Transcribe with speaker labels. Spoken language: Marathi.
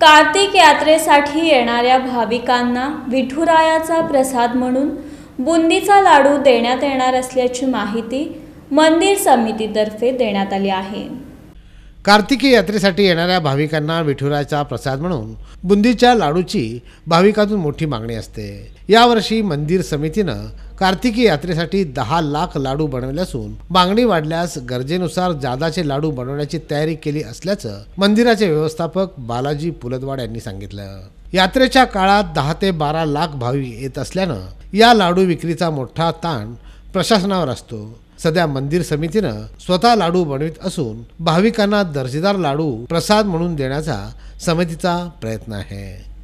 Speaker 1: कार्तिक यात्रेसाठी येणाऱ्या भाविकांना विठुरायाचा प्रसाद म्हणून बुंदीचा लाडू देण्यात येणार असल्याची माहिती मंदिर समितीतर्फे देण्यात आली आहे
Speaker 2: कार्तिकी यात्रेसाठी येणाऱ्या भाविकांना विठुराचा प्रसाद म्हणून बुंदीच्या लाडूची भाविकातून मोठी मागणी असते यावर्षी मंदिर समितीनं कार्तिकी यात्रेसाठी दहा लाख लाडू बनवले असून मागणी वाढल्यास गरजेनुसार जादाचे लाडू बनवण्याची तयारी केली असल्याचं मंदिराचे व्यवस्थापक बालाजी पुलदवाड यांनी सांगितलं यात्रेच्या काळात दहा ते बारा लाख भाविक येत असल्यानं या लाडू विक्रीचा मोठा ताण प्रशासनावर असतो सध्या मंदिर समितीनं स्वतः
Speaker 3: लाडू बनवित असून भाविकांना दर्जेदार लाडू प्रसाद म्हणून देण्याचा समितीचा
Speaker 4: प्रयत्न आहे